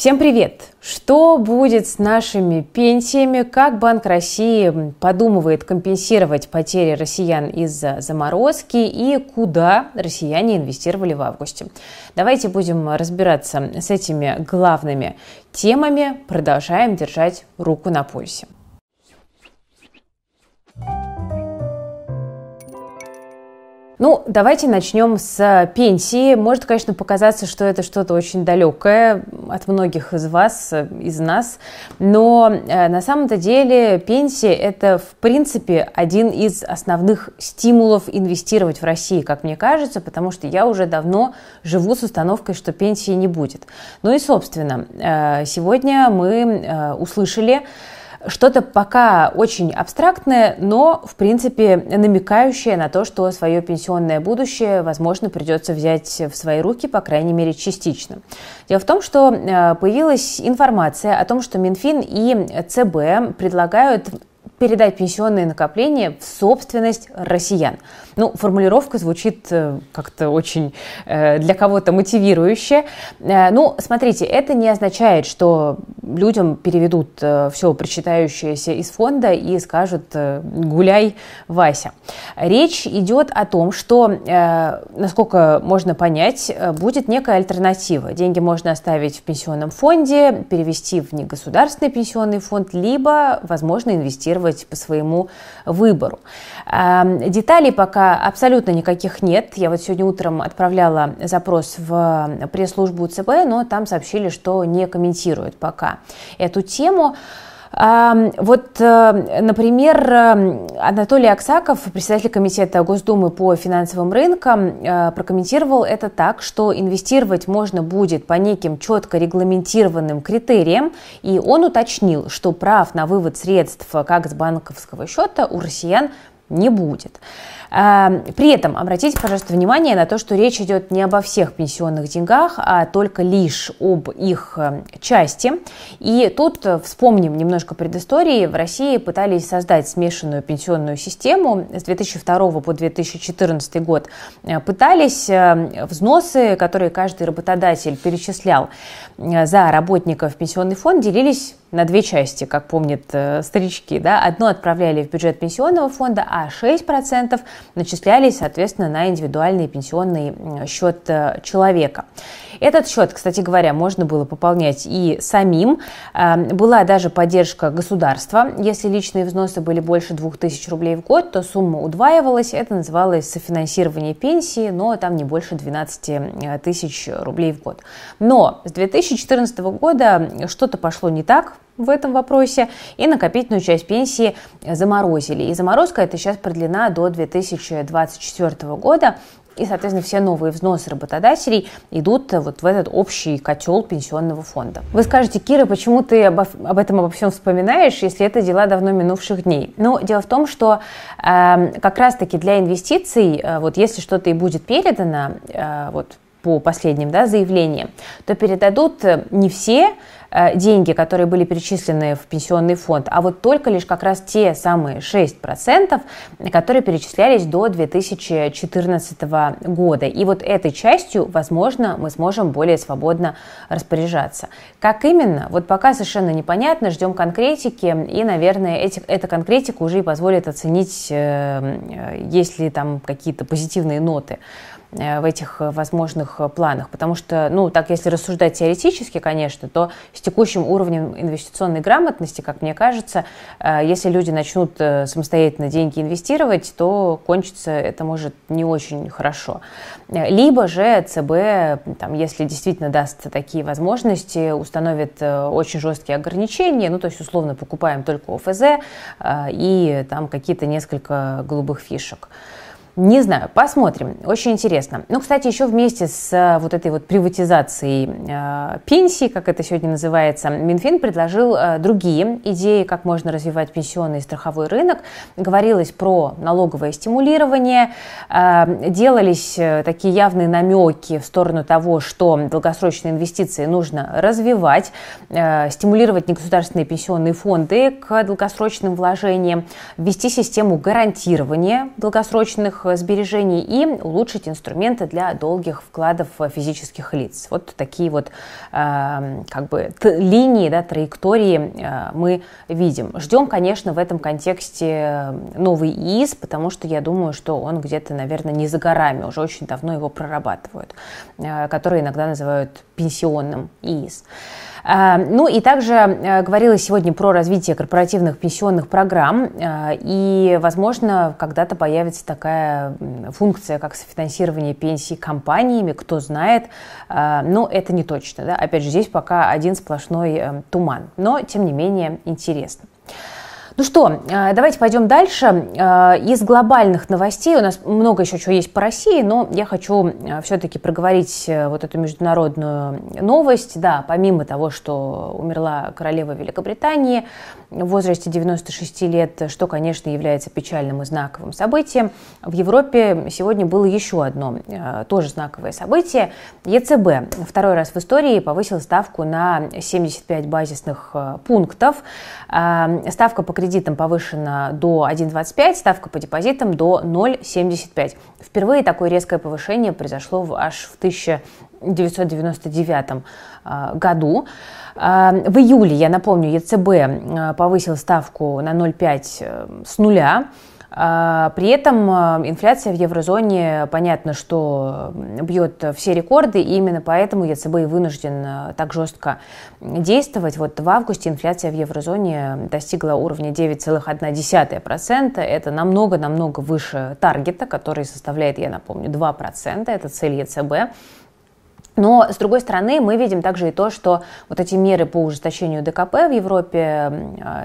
Всем привет! Что будет с нашими пенсиями? Как Банк России подумывает компенсировать потери россиян из-за заморозки? И куда россияне инвестировали в августе? Давайте будем разбираться с этими главными темами. Продолжаем держать руку на пульсе. Ну, давайте начнем с пенсии. Может, конечно, показаться, что это что-то очень далекое от многих из вас, из нас, но э, на самом-то деле пенсия – это, в принципе, один из основных стимулов инвестировать в России, как мне кажется, потому что я уже давно живу с установкой, что пенсии не будет. Ну и, собственно, э, сегодня мы э, услышали что-то пока очень абстрактное, но, в принципе, намекающее на то, что свое пенсионное будущее, возможно, придется взять в свои руки, по крайней мере, частично. Дело в том, что э, появилась информация о том, что Минфин и ЦБ предлагают передать пенсионные накопления в собственность россиян. Ну, формулировка звучит э, как-то очень э, для кого-то мотивирующе. Э, ну, смотрите, это не означает, что людям переведут все причитающееся из фонда и скажут «гуляй, Вася». Речь идет о том, что, насколько можно понять, будет некая альтернатива. Деньги можно оставить в пенсионном фонде, перевести в негосударственный пенсионный фонд, либо, возможно, инвестировать использовать по своему выбору. Эм, деталей пока абсолютно никаких нет. Я вот сегодня утром отправляла запрос в пресс-службу ЦБ, но там сообщили, что не комментируют пока эту тему. Вот, э, например, эм, Анатолий Аксаков, председатель комитета Госдумы по финансовым рынкам, э, прокомментировал это так, что инвестировать можно будет по неким четко регламентированным критериям, и он уточнил, что прав на вывод средств как с банковского счета у россиян не будет. Эм, при этом обратите, пожалуйста, внимание на то, что речь идет не обо всех пенсионных деньгах, а только лишь об их э, части. И тут э, вспомним немножко предыстории. В России пытались создать смешанную пенсионную систему с 2002 по 2014 год. Э, пытались взносы, которые каждый работодатель перечислял за работников в пенсионный фонд, делились на две части, как помнят э, старички. Да? Одно отправляли в бюджет пенсионного фонда, а 6% начислялись, соответственно, на индивидуальный пенсионный счет э, человека. Этот счет, кстати говоря, можно было пополнять и самим. Э, была даже поддержка государства. Если личные взносы были больше 2000 рублей в год, то сумма удваивалась. Это называлось софинансирование пенсии, но там не больше 12 э, тысяч рублей в год. Но с 2014 года что-то пошло не так в этом вопросе и накопительную часть пенсии заморозили. И заморозка это сейчас продлена до 2024 года. И, соответственно, все новые взносы работодателей идут вот в этот общий котел пенсионного фонда. Вы скажете, Кира, почему ты обо, об этом обо всем вспоминаешь, если это дела давно минувших дней? Ну, дело в том, что э, как раз-таки для инвестиций, э, вот если что-то и будет передано, э, вот по последним да, заявлениям, то передадут э, не все э, деньги, которые были перечислены в пенсионный фонд, а вот только лишь как раз те самые 6%, которые перечислялись до 2014 года. И вот этой частью, возможно, мы сможем более свободно распоряжаться. Как именно? Вот пока совершенно непонятно, ждем конкретики, и, наверное, эти, эта конкретика уже и позволит оценить, э, э есть ли там какие-то позитивные ноты Э, в этих э, возможных э, планах? Потому что, ну, так если рассуждать теоретически, конечно, то с текущим уровнем инвестиционной грамотности, как мне кажется, если люди начнут самостоятельно деньги инвестировать, то кончится это может не очень хорошо. Либо же ЦБ, там, если действительно даст такие возможности, установит очень жесткие ограничения, ну, то есть, условно, покупаем только ОФЗ и там какие-то несколько голубых фишек. Не знаю, посмотрим. Очень интересно. Ну, кстати, еще вместе с э, вот этой вот приватизацией э, пенсии, как это сегодня называется, Минфин предложил э, другие идеи, как можно развивать пенсионный и страховой рынок. Говорилось про налоговое стимулирование, э, делались э, такие явные намеки в сторону того, что долгосрочные инвестиции нужно развивать, э, стимулировать негосударственные пенсионные фонды к долгосрочным вложениям, ввести систему гарантирования долгосрочных долгосрочных сбережений и улучшить инструменты для долгих вкладов физических лиц. Вот такие вот эм, как бы линии, да, траектории э, мы видим. Ждем, конечно, в этом контексте э, новый ИИС, потому что я думаю, что он где-то, наверное, не за горами, уже очень давно его прорабатывают, э, который иногда называют пенсионным ИИС. Э, ну и также э, говорила сегодня про развитие корпоративных пенсионных программ. Э, и, возможно, когда-то появится такая функция, как софинансирование пенсий компаниями, кто знает. Но это не точно. Да? Опять же, здесь пока один сплошной туман. Но, тем не менее, интересно. Ну что, э, давайте пойдем дальше. Э, из глобальных новостей у нас много еще чего есть по России, но я хочу э, все-таки проговорить вот эту международную новость. Да, помимо того, что умерла королева Великобритании в возрасте 96 лет, что, конечно, является печальным и знаковым событием, в Европе сегодня было еще одно тоже знаковое событие. ЕЦБ второй раз в истории повысил ставку на 75 базисных пунктов. Ставка по кредиту кредитам повышена до 1,25, ставка по депозитам до 0,75. Впервые такое резкое повышение произошло аж в 1999 а, году. А, в июле, я напомню, ЕЦБ а, повысил ставку на 0,5 э, с нуля. А, при этом э, инфляция в еврозоне, понятно, что бьет все рекорды, и именно поэтому ЕЦБ и вынужден э, так жестко действовать. Вот в августе инфляция в еврозоне достигла уровня 9,1%. Это намного-намного выше таргета, который составляет, я напомню, 2%. Это цель ЕЦБ. Но, с другой стороны, мы видим также и то, что вот эти меры по ужесточению ДКП в Европе э,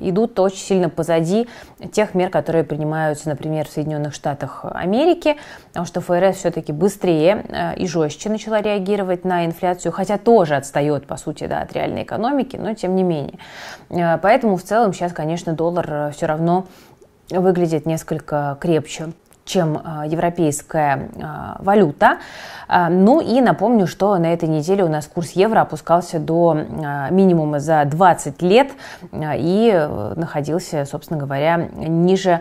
идут очень сильно позади тех мер, которые принимаются, например, в Соединенных Штатах Америки, потому что ФРС все-таки быстрее э, и жестче начала реагировать на инфляцию, хотя тоже отстает, по сути, да, от реальной экономики, но тем не менее. Э, поэтому в целом сейчас, конечно, доллар все равно выглядит несколько крепче чем э, европейская э, валюта. Э, ну и напомню, что на этой неделе у нас курс евро опускался до минимума за 20 лет и находился, собственно говоря, ниже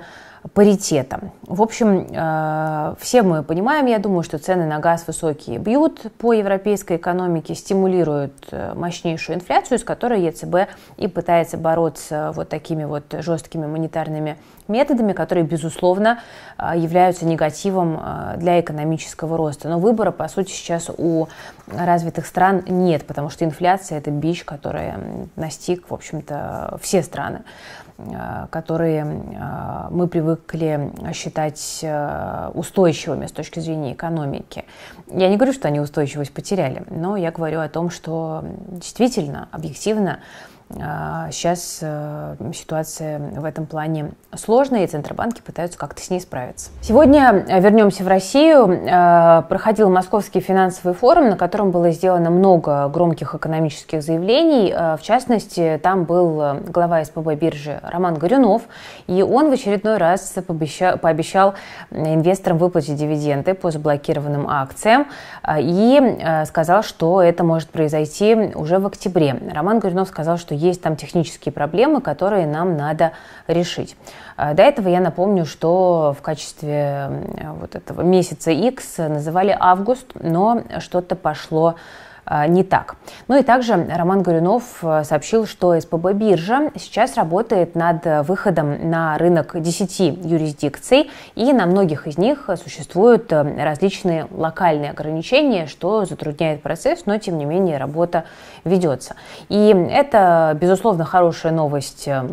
паритетом. В общем, э, все мы понимаем, я думаю, что цены на газ высокие бьют по европейской экономике, стимулируют э, мощнейшую инфляцию, с которой ЕЦБ и пытается бороться вот такими вот жесткими монетарными методами, которые, безусловно, э, являются негативом для экономического роста. Но выбора, по сути, сейчас у развитых стран нет, потому что инфляция – это бич, который настиг, в общем-то, все страны. Э, которые э, мы привыкли считать э, устойчивыми с точки зрения экономики. Я не говорю, что они устойчивость потеряли, но я говорю о том, что действительно, объективно, Сейчас а, э, ситуация в этом плане сложная, и центробанки пытаются как-то с ней справиться. Сегодня э, вернемся в Россию. Э, проходил Московский финансовый форум, на котором было сделано много громких экономических заявлений. В частности, там был глава СПБ биржи Роман Горюнов, и он в очередной раз пообещал, инвесторам выплатить дивиденды по заблокированным акциям и сказал, что это может произойти уже в октябре. Роман Горюнов сказал, что есть там технические проблемы, которые нам надо решить. А, до этого я напомню, что в качестве вот этого месяца X называли август, но что-то пошло а, не так. Ну и также Роман Горюнов э, сообщил, что СПБ биржа сейчас работает над выходом на рынок 10 юрисдикций, и на многих из них существуют э, различные локальные ограничения, что затрудняет процесс, но тем не менее работа ведется. И это, безусловно, хорошая новость э,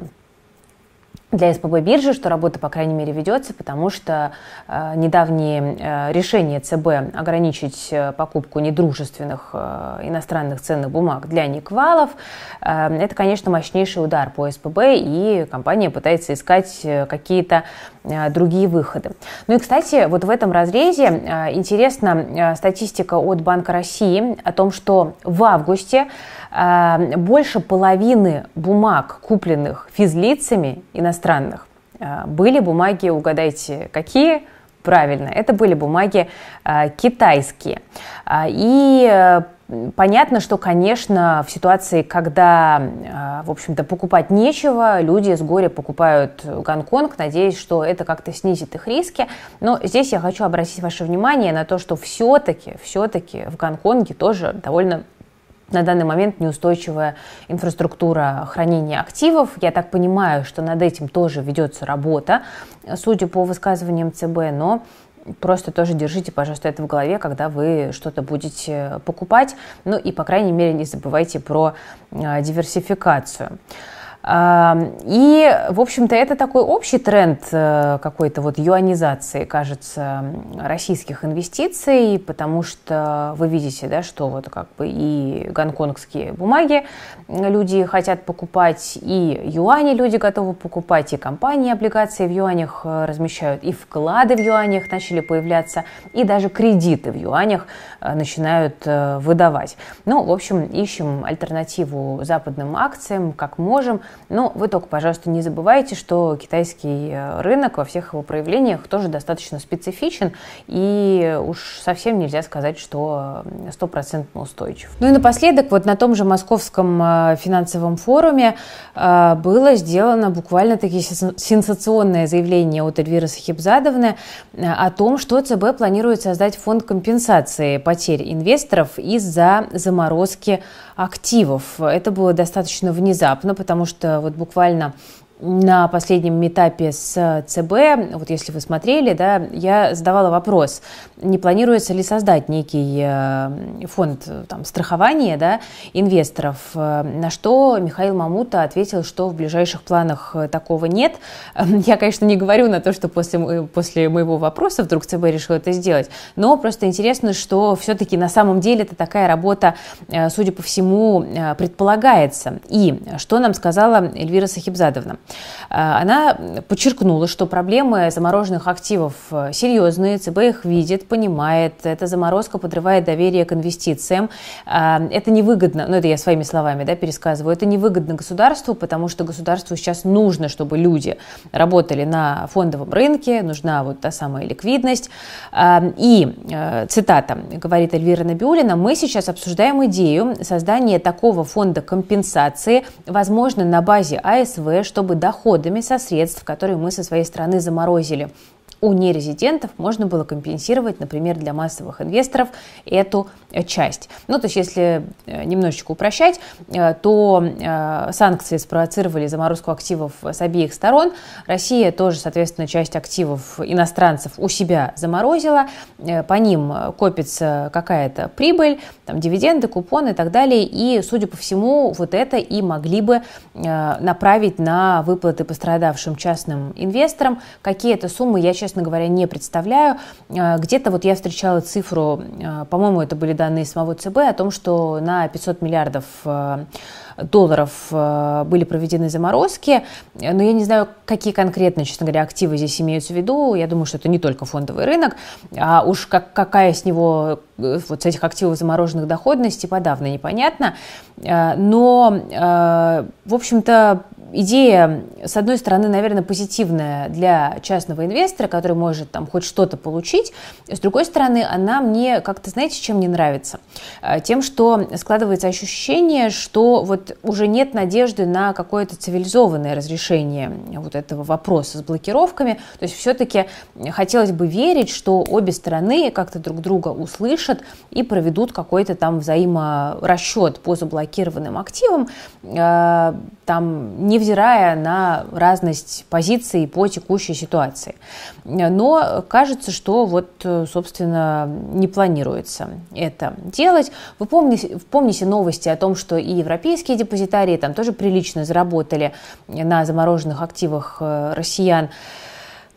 для СПБ биржи, что работа, по крайней мере, ведется, потому что э, недавние э, решения ЦБ ограничить э, покупку недружественных э, иностранных ценных бумаг для неквалов, э, это, конечно, мощнейший удар по СПБ, и компания пытается искать э, какие-то э, другие выходы. Ну и, кстати, вот в этом разрезе э, интересна э, статистика от Банка России о том, что в августе Э, больше половины бумаг, купленных физлицами иностранных, э, были бумаги, угадайте, какие? Правильно, это были бумаги э, китайские. И Понятно, что, конечно, в ситуации, когда, в общем-то, покупать нечего, люди с горя покупают Гонконг, надеясь, что это как-то снизит их риски. Но здесь я хочу обратить ваше внимание на то, что все-таки, все-таки в Гонконге тоже довольно на данный момент неустойчивая инфраструктура хранения активов. Я так понимаю, что над этим тоже ведется работа, судя по высказываниям ЦБ, но просто тоже держите, пожалуйста, это в голове, когда вы что-то будете покупать. Ну и, по крайней мере, не забывайте про а, диверсификацию. И, в общем-то, это такой общий тренд э, какой-то вот юанизации, кажется, российских инвестиций, потому что вы видите, да, что вот как бы и гонконгские бумаги люди хотят покупать, и юани люди готовы покупать, и компании облигации в юанях э, размещают, и вклады в юанях начали появляться, и даже кредиты в юанях э, начинают выдавать. Ну, в общем, ищем альтернативу западным акциям, как можем – но ну, вы только, пожалуйста, не забывайте, что китайский э, рынок во всех его проявлениях тоже достаточно специфичен, и уж совсем нельзя сказать, что стопроцентно устойчив. Ну и напоследок, вот на том же московском э, финансовом форуме э, было сделано буквально такие сенсационное заявление от Эльвиры Сахибзадовны о том, что ЦБ планирует создать фонд компенсации потерь инвесторов из-за заморозки активов. Это было достаточно внезапно, потому что вот буквально на последнем этапе с э, ЦБ, вот если вы смотрели, да, я задавала вопрос, не планируется ли создать некий э, фонд э, там, страхования да, инвесторов, на что Михаил Мамута ответил, что в ближайших планах такого нет. Эм, я, конечно, не говорю на то, что после, после моего вопроса вдруг ЦБ решил это сделать, но просто интересно, что все-таки на самом деле это такая работа, судя по всему, предполагается. И что нам сказала Эльвира Сахибзадовна? Э, она подчеркнула, что проблемы замороженных активов э, серьезные, ЦБ их видит, понимает, эта заморозка подрывает доверие к инвестициям. Э, это невыгодно, ну это я своими словами да, пересказываю, это невыгодно государству, потому что государству сейчас нужно, чтобы люди работали на фондовом рынке, нужна вот та самая ликвидность. И, цитата, говорит Эльвира Набиулина, мы сейчас обсуждаем идею создания такого фонда компенсации, возможно, на базе АСВ, чтобы доходами со средств, которые мы со своей стороны заморозили у нерезидентов можно было компенсировать, например, для массовых инвесторов эту э, часть. Ну, то есть, если э, немножечко упрощать, э, то санкции спровоцировали заморозку активов с обеих сторон. Россия тоже, соответственно, часть активов иностранцев у себя заморозила. По ним копится какая-то прибыль, там, дивиденды, купоны и так далее. И, судя по всему, вот это и могли бы направить на выплаты пострадавшим частным инвесторам. Какие это суммы, я, сейчас честно говоря, не представляю. Э, где-то вот я встречала цифру, э, по-моему, это были данные самого ЦБ, о том, что на 500 миллиардов э, долларов были проведены заморозки, но я не знаю, какие конкретно, честно говоря, активы здесь имеются в виду. Я думаю, что это не только фондовый рынок, а уж как, какая с него, вот с этих активов замороженных доходности типа, подавно непонятно. Но, в общем-то, идея, с одной стороны, наверное, позитивная для частного инвестора, который может там хоть что-то получить. С другой стороны, она мне как-то, знаете, чем не нравится? Э, тем, что складывается ощущение, что вот уже нет надежды на какое-то цивилизованное разрешение вот этого вопроса с блокировками. То есть все-таки хотелось бы верить, что обе стороны как-то друг друга услышат и проведут какой-то там взаиморасчет по заблокированным активам э, там, невзирая на разность позиций по текущей ситуации. Но кажется, что вот, собственно, не планируется это делать. Вы помните, помните новости о том, что и европейские депозитарии там тоже прилично заработали на замороженных активах э, россиян.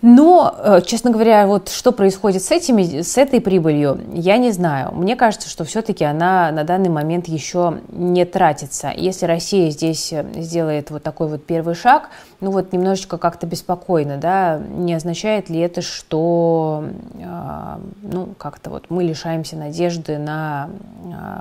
Но, э, честно говоря, вот что происходит с, этими, с этой прибылью, я не знаю. Мне кажется, что все-таки она на данный момент еще не тратится. Если Россия здесь э, сделает вот такой вот первый шаг, ну вот немножечко как-то беспокойно, да, не означает ли это, что, э, ну, как-то вот мы лишаемся надежды на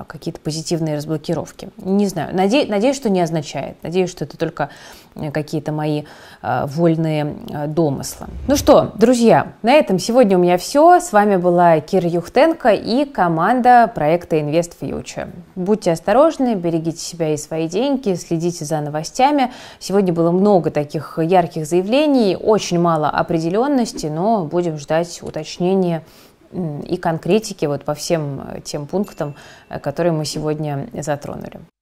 какие-то позитивные разблокировки? Не знаю. Наде- надеюсь, что не означает. Надеюсь, что это только Э, какие-то мои э, вольные э, домыслы. Ну что, друзья, на этом сегодня у меня все. С вами была Кира Юхтенко и команда проекта Invest Future. Будьте осторожны, берегите себя и свои деньги, следите за новостями. Сегодня было много таких ярких заявлений, очень мало определенности, но будем ждать уточнения и конкретики вот по всем тем пунктам, которые мы сегодня затронули.